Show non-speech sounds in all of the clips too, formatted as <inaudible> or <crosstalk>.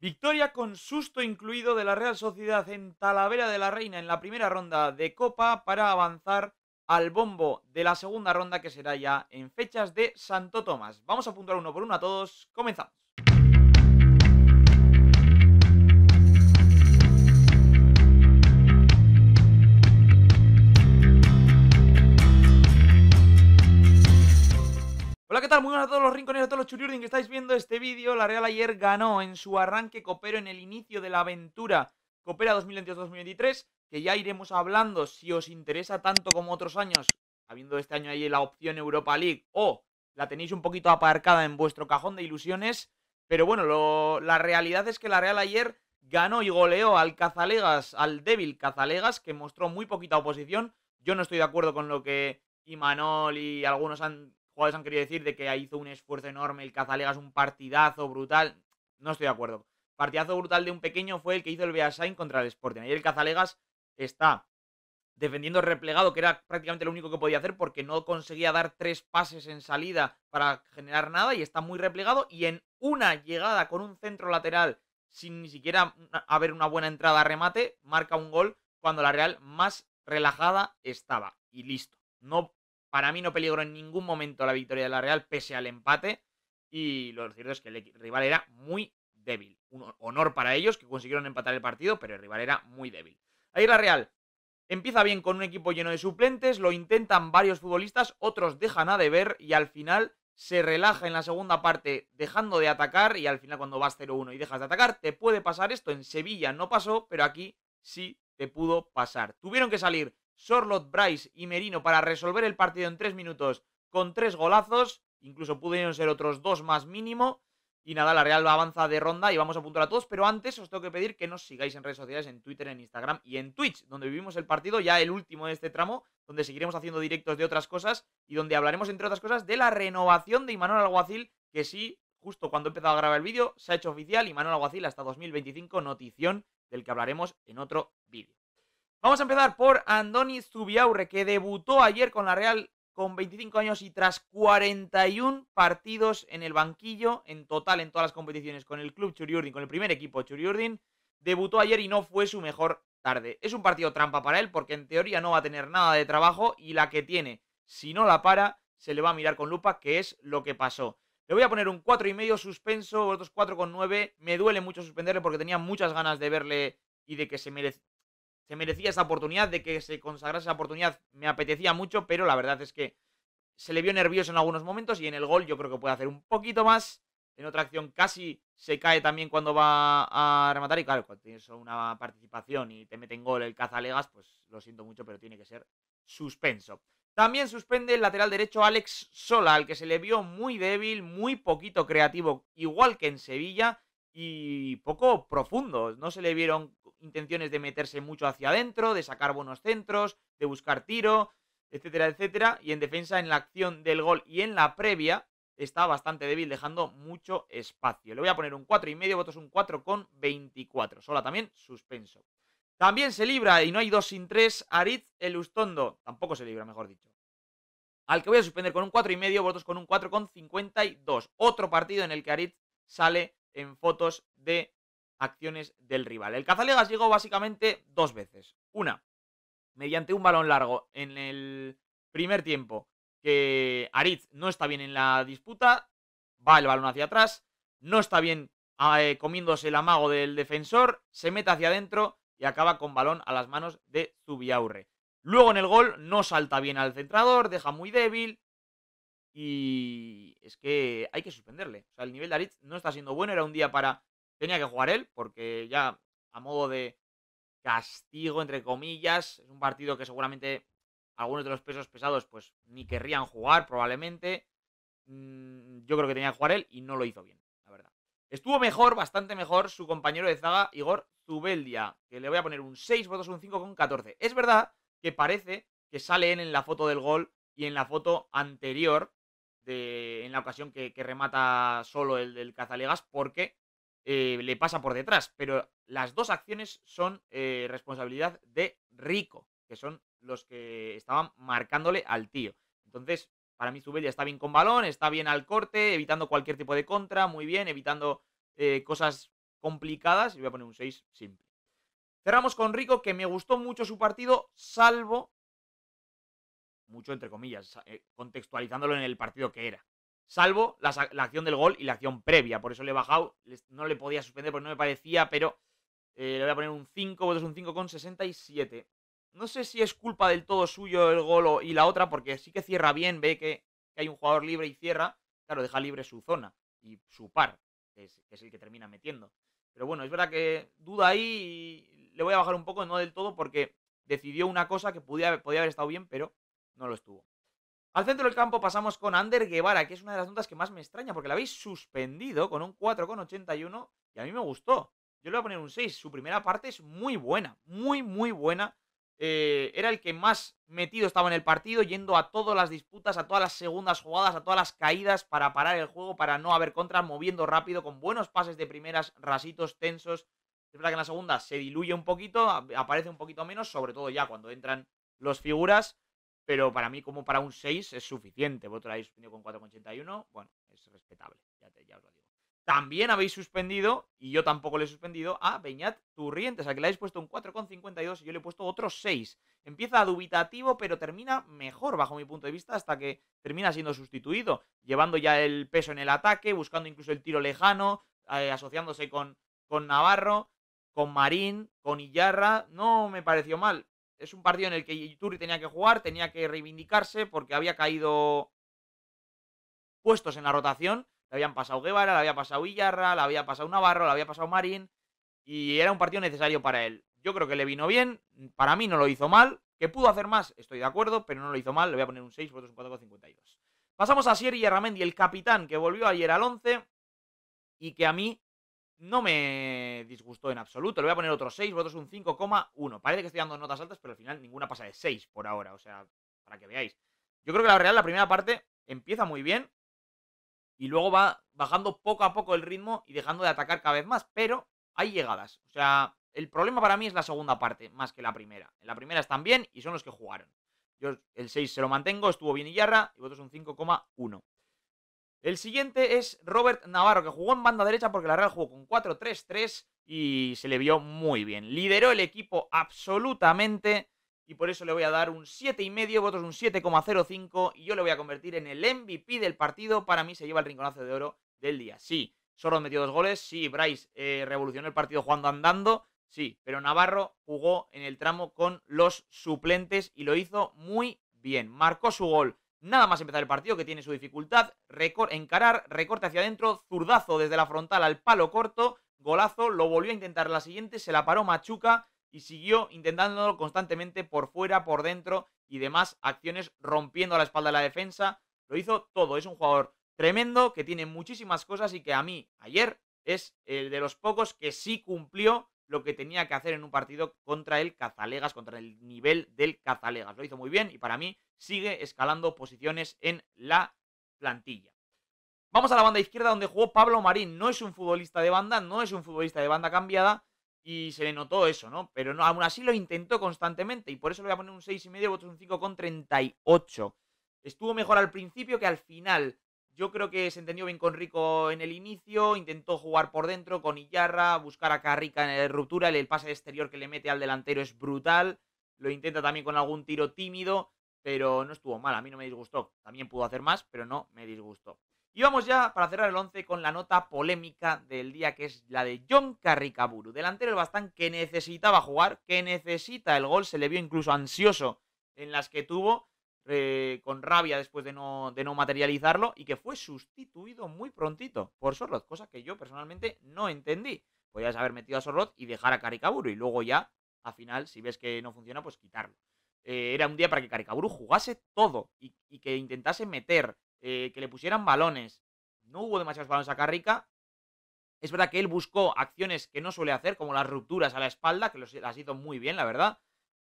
Victoria con susto incluido de la Real Sociedad en Talavera de la Reina en la primera ronda de Copa para avanzar al bombo de la segunda ronda que será ya en fechas de Santo Tomás. Vamos a apuntar uno por uno a todos. Comenzamos. Hola, ¿qué tal? Muy buenas a todos los rincones, a todos los churiurdin que estáis viendo este vídeo. La Real ayer ganó en su arranque copero en el inicio de la aventura Copera 2022-2023, que ya iremos hablando si os interesa tanto como otros años, habiendo este año ahí la opción Europa League o la tenéis un poquito aparcada en vuestro cajón de ilusiones. Pero bueno, la realidad es que la Real ayer ganó y goleó al Cazalegas, al débil Cazalegas, que mostró muy poquita oposición. Yo no estoy de acuerdo con lo que Imanol y algunos han han querido decir de que hizo un esfuerzo enorme, el Cazalegas un partidazo brutal. No estoy de acuerdo. Partidazo brutal de un pequeño fue el que hizo el Beasain contra el Sporting. Ahí el Cazalegas está defendiendo replegado, que era prácticamente lo único que podía hacer porque no conseguía dar tres pases en salida para generar nada y está muy replegado. Y en una llegada con un centro lateral, sin ni siquiera haber una buena entrada a remate, marca un gol cuando la Real más relajada estaba. Y listo. No para mí no peligro en ningún momento la victoria de la Real, pese al empate. Y lo cierto es que el rival era muy débil. Un honor para ellos que consiguieron empatar el partido, pero el rival era muy débil. Ahí la Real empieza bien con un equipo lleno de suplentes, lo intentan varios futbolistas, otros dejan a deber y al final se relaja en la segunda parte dejando de atacar y al final cuando vas 0-1 y dejas de atacar, te puede pasar esto. En Sevilla no pasó, pero aquí sí te pudo pasar. Tuvieron que salir Charlotte Bryce y Merino para resolver el partido en tres minutos con tres golazos. Incluso pudieron ser otros dos más mínimo. Y nada, la Real avanza de ronda y vamos a apuntar a todos. Pero antes os tengo que pedir que nos sigáis en redes sociales, en Twitter, en Instagram y en Twitch, donde vivimos el partido, ya el último de este tramo, donde seguiremos haciendo directos de otras cosas y donde hablaremos, entre otras cosas, de la renovación de Imanol Alguacil, que sí, justo cuando he empezado a grabar el vídeo, se ha hecho oficial. Imanol Alguacil hasta 2025, notición del que hablaremos en otro vídeo. Vamos a empezar por Andoni Zubiaurre, que debutó ayer con la Real con 25 años y tras 41 partidos en el banquillo, en total en todas las competiciones con el club Churiurdin, con el primer equipo Churiurdin, debutó ayer y no fue su mejor tarde. Es un partido trampa para él porque en teoría no va a tener nada de trabajo y la que tiene, si no la para, se le va a mirar con lupa, que es lo que pasó. Le voy a poner un 4,5 suspenso, otros 4,9. Me duele mucho suspenderle porque tenía muchas ganas de verle y de que se, merezca se merecía esa oportunidad, de que se consagrase esa oportunidad, me apetecía mucho, pero la verdad es que se le vio nervioso en algunos momentos y en el gol yo creo que puede hacer un poquito más. En otra acción casi se cae también cuando va a rematar y claro, cuando tienes una participación y te meten gol el Cazalegas, pues lo siento mucho, pero tiene que ser suspenso. También suspende el lateral derecho Alex Sola, al que se le vio muy débil, muy poquito creativo, igual que en Sevilla, y poco profundo. No se le vieron intenciones de meterse mucho hacia adentro, de sacar buenos centros, de buscar tiro, etcétera, etcétera. Y en defensa, en la acción del gol y en la previa, está bastante débil, dejando mucho espacio. Le voy a poner un 4,5, votos un con 24 Sola también, suspenso. También se libra, y no hay dos sin tres. Ariz Elustondo. Tampoco se libra, mejor dicho. Al que voy a suspender con un 4,5, votos con un con 52 Otro partido en el que Ariz sale en fotos de acciones del rival. El Cazalegas llegó básicamente dos veces. Una, mediante un balón largo en el primer tiempo, que Aritz no está bien en la disputa, va el balón hacia atrás, no está bien eh, comiéndose el amago del defensor, se mete hacia adentro y acaba con balón a las manos de Zubiaurre. Luego en el gol no salta bien al centrador, deja muy débil, y es que hay que suspenderle. O sea, el nivel de Aritz no está siendo bueno. Era un día para Tenía que jugar él, porque ya a modo de castigo, entre comillas, es un partido que seguramente algunos de los pesos pesados pues ni querrían jugar probablemente. Mm, yo creo que tenía que jugar él y no lo hizo bien, la verdad. Estuvo mejor, bastante mejor, su compañero de zaga, Igor Zubeldia, que le voy a poner un 6, votos un 5 con 14. Es verdad que parece que sale él en la foto del gol y en la foto anterior, de, en la ocasión que, que remata solo el del Cazalegas, porque eh, le pasa por detrás. Pero las dos acciones son eh, responsabilidad de Rico, que son los que estaban marcándole al tío. Entonces, para mí Zubel ya está bien con balón, está bien al corte, evitando cualquier tipo de contra, muy bien, evitando eh, cosas complicadas. Y voy a poner un 6 simple. Cerramos con Rico, que me gustó mucho su partido, salvo mucho entre comillas, contextualizándolo en el partido que era salvo la, acción del gol y la acción previa. Por eso le he bajado, no le podía suspender porque no me parecía, pero eh, le voy a poner un 5, es un 5 con 67. No sé si es culpa del todo suyo el gol y la otra, porque sí que cierra bien, ve que, hay un jugador libre y cierra, claro, deja libre su zona y su par, que es, el que termina metiendo. Pero bueno, es verdad que duda ahí y le voy a bajar un poco, no del todo, porque decidió una cosa que podía, podía haber estado bien, pero no lo estuvo. Al centro del campo pasamos con Ander Guevara, que es una de las notas que más me extraña, porque la habéis suspendido con un 4,81 y a mí me gustó. Yo le voy a poner un 6. Su primera parte es muy buena, muy, muy buena. Eh, era el que más metido estaba en el partido, yendo a todas las disputas, a todas las segundas jugadas, a todas las caídas para parar el juego, para no haber contras, moviendo rápido, con buenos pases de primeras, rasitos tensos. Es verdad que en la segunda se diluye un poquito, aparece un poquito menos, sobre todo ya cuando entran los figuras pero para mí como para un 6 es suficiente. Vosotros habéis suspendido con 4,81, bueno, es respetable, ya, te, os lo digo. También habéis suspendido, y yo tampoco le he suspendido, a Beñat Turrientes, a que le habéis puesto un 4,52 y yo le he puesto otro 6. Empieza dubitativo, pero termina mejor, bajo mi punto de vista, hasta que termina siendo sustituido, llevando ya el peso en el ataque, buscando incluso el tiro lejano, eh, asociándose con, con Navarro, con Marín, con Illarra. No me pareció mal es un partido en el que Yituri tenía que jugar, tenía que reivindicarse porque había caído puestos en la rotación. Le habían pasado Guevara, le había pasado Villarra, le había pasado Navarro, le había pasado Marín. Y era un partido necesario para él. Yo creo que le vino bien. Para mí no lo hizo mal. Que pudo hacer más, estoy de acuerdo, pero no lo hizo mal. Le voy a poner un 6, votos un 52. Pasamos a Sierra y el capitán que volvió ayer al 11 y que a mí no me disgustó en absoluto. Le voy a poner otro 6, votos un 5,1. Parece que estoy dando notas altas, pero al final ninguna pasa de 6 por ahora. O sea, para que veáis. Yo creo que la Real, la primera parte, empieza muy bien. Y luego va bajando poco a poco el ritmo y dejando de atacar cada vez más. Pero hay llegadas. O sea, el problema para mí es la segunda parte, más que la primera. En la primera están bien y son los que jugaron. Yo el 6 se lo mantengo, estuvo bien y yarra y votos un 5,1. El siguiente es Robert Navarro, que jugó en banda derecha porque la Real jugó con 4-3-3 y se le vio muy bien. Lideró el equipo absolutamente y por eso le voy a dar un 7,5, vosotros un 7,05 y yo le voy a convertir en el MVP del partido. Para mí se lleva el rinconazo de oro del día. Sí, solo metió dos goles, sí, Bryce eh, revolucionó el partido jugando andando, sí, pero Navarro jugó en el tramo con los suplentes y lo hizo muy bien. Marcó su gol Nada más empezar el partido que tiene su dificultad, encarar, recorte hacia adentro, zurdazo desde la frontal al palo corto, golazo, lo volvió a intentar la siguiente, se la paró Machuca y siguió intentándolo constantemente por fuera, por dentro y demás acciones rompiendo la espalda de la defensa. Lo hizo todo, es un jugador tremendo que tiene muchísimas cosas y que a mí ayer es el de los pocos que sí cumplió lo que tenía que hacer en un partido contra el Cazalegas, contra el nivel del Cazalegas. Lo hizo muy bien y para mí sigue escalando posiciones en la plantilla. Vamos a la banda izquierda donde jugó Pablo Marín. No es un futbolista de banda, no es un futbolista de banda cambiada y se le notó eso, ¿no? Pero aún así lo intentó constantemente y por eso le voy a poner un 6,5 y medio, votos un 5,38. Estuvo mejor al principio que al final. Yo creo que se entendió bien con Rico en el inicio, intentó jugar por dentro con Iyarra, buscar a Carrica en la ruptura, el pase exterior que le mete al delantero es brutal, lo intenta también con algún tiro tímido, pero no estuvo mal, a mí no me disgustó, también pudo hacer más, pero no me disgustó. Y vamos ya para cerrar el 11 con la nota polémica del día, que es la de John Carricaburu, delantero del Bastán que necesitaba jugar, que necesita el gol, se le vio incluso ansioso en las que tuvo, eh, con rabia después de no, materializarlo y que fue sustituido muy prontito por Sorloth, cosa que yo personalmente no entendí. Podías haber metido a Sorloth y dejar a Caricaburu y luego ya, al final, si ves que no funciona, pues quitarlo. Eh, era un día para que Caricaburu jugase todo y, que intentase meter, eh, que le pusieran balones. No hubo demasiados balones a Carrica. Es verdad que él buscó acciones que no suele hacer, como las rupturas a la espalda, que las hizo muy bien, la verdad.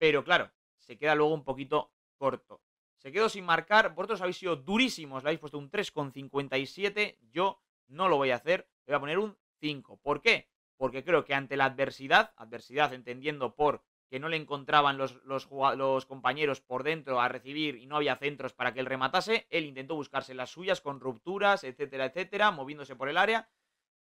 Pero claro, se queda luego un poquito corto. Se quedó sin marcar. Vosotros habéis sido durísimos. Le habéis puesto un 3,57. Yo no lo voy a hacer. Le voy a poner un 5. ¿Por qué? Porque creo que ante la adversidad, adversidad entendiendo por que no le encontraban los, los, compañeros por dentro a recibir y no había centros para que él rematase, él intentó buscarse las suyas con rupturas, etcétera, etcétera, moviéndose por el área.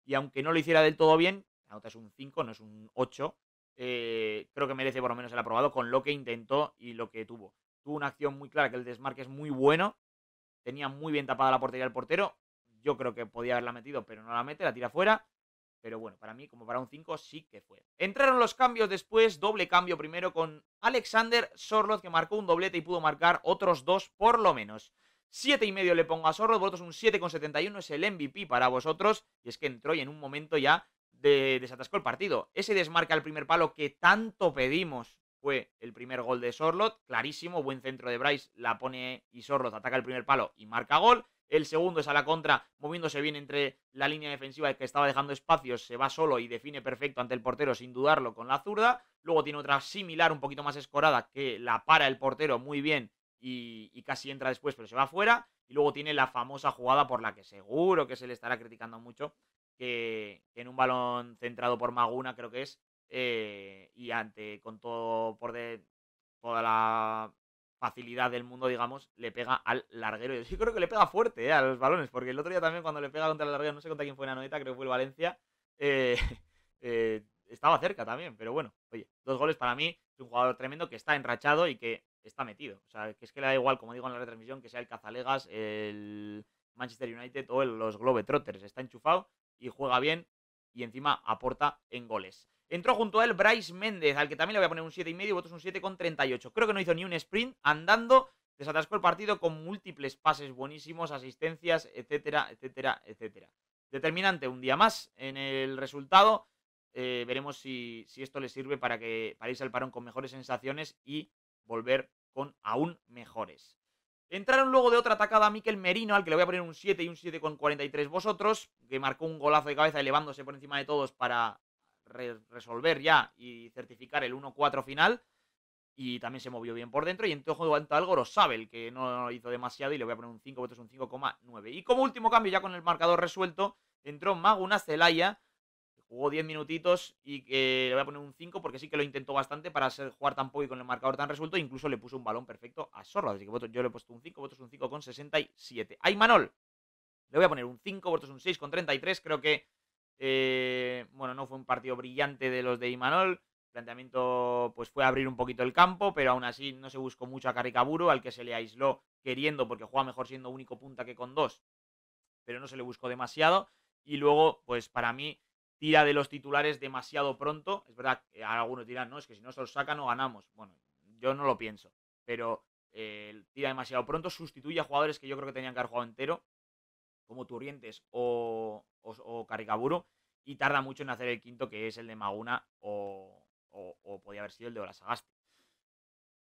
Y aunque no lo hiciera del todo bien, la nota es un 5, no es un 8, eh, creo que merece por lo menos el aprobado con lo que intentó y lo que tuvo tuvo una acción muy clara, que el desmarque es muy bueno. Tenía muy bien tapada la portería el portero. Yo creo que podía haberla metido, pero no la mete, la tira fuera. Pero bueno, para mí, como para un 5, sí que fue. Entraron los cambios después, doble cambio primero con Alexander Sorloth, que marcó un doblete y pudo marcar otros dos por lo menos. siete y medio le pongo a Sorloth, vosotros un 7,71 es el MVP para vosotros. Y es que entró y en un momento ya desatascó el partido. Ese desmarca al primer palo que tanto pedimos fue el primer gol de Sorlot, clarísimo, buen centro de Bryce, la pone y Sorlot ataca el primer palo y marca gol. El segundo es a la contra, moviéndose bien entre la línea defensiva que estaba dejando espacios, se va solo y define perfecto ante el portero sin dudarlo con la zurda. Luego tiene otra similar, un poquito más escorada, que la para el portero muy bien y, casi entra después, pero se va fuera. Y luego tiene la famosa jugada por la que seguro que se le estará criticando mucho, que en un balón centrado por Maguna creo que es, eh, y ante con todo por toda la facilidad del mundo, digamos, le pega al larguero. Yo sí creo que le pega fuerte eh, a los balones, porque el otro día también cuando le pega contra el larguero, no sé contra quién fue la noeta, creo que fue el Valencia, eh, <laughs> estaba cerca también, pero bueno, oye, dos goles para mí, es un jugador tremendo que está enrachado y que está metido. O sea, que es que le da igual, como digo en la retransmisión, que sea el Cazalegas, el Manchester United o los los Globetrotters. Está enchufado y juega bien y encima aporta en goles. Entró junto a él Bryce Méndez, al que también le voy a poner un 7,5 y vosotros un 7,38. Creo que no hizo ni un sprint andando, desatascó el partido con múltiples pases buenísimos, asistencias, etcétera, etcétera, etcétera. Determinante un día más en el resultado. Eh, veremos si, esto le sirve para, que, para irse al parón con mejores sensaciones y volver con aún mejores. Entraron luego de otra atacada a Miquel Merino, al que le voy a poner un 7 y un 7,43 vosotros, que marcó un golazo de cabeza elevándose por encima de todos para resolver ya y certificar el 1-4 final. Y también se movió bien por dentro. Y en todo lo sabe El que no hizo demasiado y le voy a poner un 5, votos un 5,9. Y como último cambio, ya con el marcador resuelto, entró Maguna Celaya, jugó 10 minutitos y que le voy a poner un 5 porque sí que lo intentó bastante para jugar tan poco y con el marcador tan resuelto. Incluso le puso un balón perfecto a Sorra. Así que yo le he puesto un 5, votos un 5,67. Ay, Manol, le voy a poner un 5, votos un con 6,33. Creo que eh, bueno, no fue un partido brillante de los de Imanol. El planteamiento pues, fue abrir un poquito el campo, pero aún así no se buscó mucho a Caricaburo, al que se le aisló queriendo, porque juega mejor siendo único punta que con dos, pero no se le buscó demasiado. Y luego, pues para mí, tira de los titulares demasiado pronto. Es verdad que algunos dirán, no, es que si no se los sacan no ganamos. Bueno, yo no lo pienso, pero eh, tira demasiado pronto, sustituye a jugadores que yo creo que tenían que haber jugado entero como Turrientes o, o, Caricaburo, y tarda mucho en hacer el quinto, que es el de Maguna o, o, podía haber sido el de Olasagaste.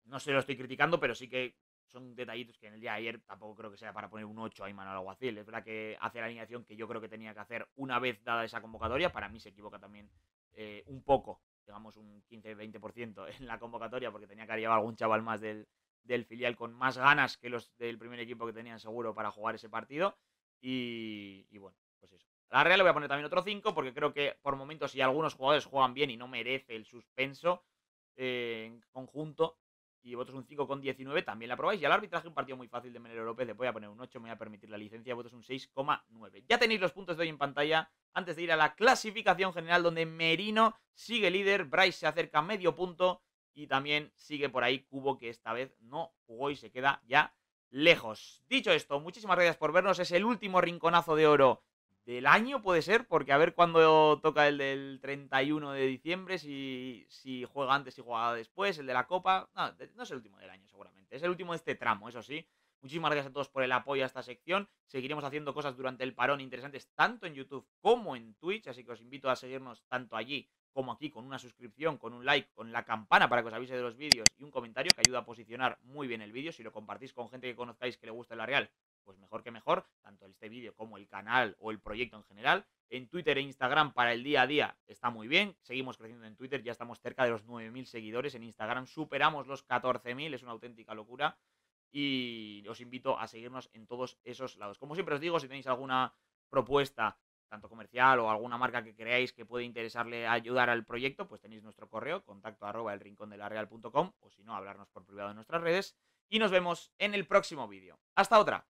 No se lo estoy criticando, pero sí que son detallitos que en el día de ayer tampoco creo que sea para poner un 8 a Imanol Alguacil. Es verdad que hace la alineación que yo creo que tenía que hacer una vez dada esa convocatoria. Para mí se equivoca también eh, un poco, digamos un 15-20% en la convocatoria, porque tenía que haber llevado algún chaval más del, del filial con más ganas que los del primer equipo que tenían seguro para jugar ese partido. Y, y bueno, pues eso. A la Real le voy a poner también otro 5 porque creo que por momentos si algunos jugadores juegan bien y no merece el suspenso eh, en conjunto y vosotros un 5 con 19 también la probáis. Y al arbitraje un partido muy fácil de Menero López le voy a poner un 8, me voy a permitir la licencia, votos un 6,9. Ya tenéis los puntos de hoy en pantalla antes de ir a la clasificación general donde Merino sigue líder, Bryce se acerca medio punto y también sigue por ahí Cubo que esta vez no jugó y se queda ya lejos. Dicho esto, muchísimas gracias por vernos. Es el último rinconazo de oro del año, puede ser, porque a ver cuándo toca el del 31 de diciembre, si, si juega antes, y juega después, el de la Copa. No, ah, no es el último del año, seguramente. Es el último de este tramo, eso sí. Muchísimas gracias a todos por el apoyo a esta sección. Seguiremos haciendo cosas durante el parón interesantes tanto en YouTube como en Twitch, así que os invito a seguirnos tanto allí como aquí con una suscripción, con un like, con la campana para que os avise de los vídeos y un comentario que ayuda a posicionar muy bien el vídeo. Si lo compartís con gente que conozcáis que le gusta la real, pues mejor que mejor, tanto este vídeo como el canal o el proyecto en general. En Twitter e Instagram para el día a día está muy bien, seguimos creciendo en Twitter, ya estamos cerca de los 9.000 seguidores, en Instagram superamos los 14.000, es una auténtica locura y os invito a seguirnos en todos esos lados. Como siempre os digo, si tenéis alguna propuesta, tanto comercial o alguna marca que creáis que puede interesarle ayudar al proyecto, pues tenéis nuestro correo, contacto arroba el o si no, hablarnos por privado en nuestras redes. Y nos vemos en el próximo vídeo. ¡Hasta otra!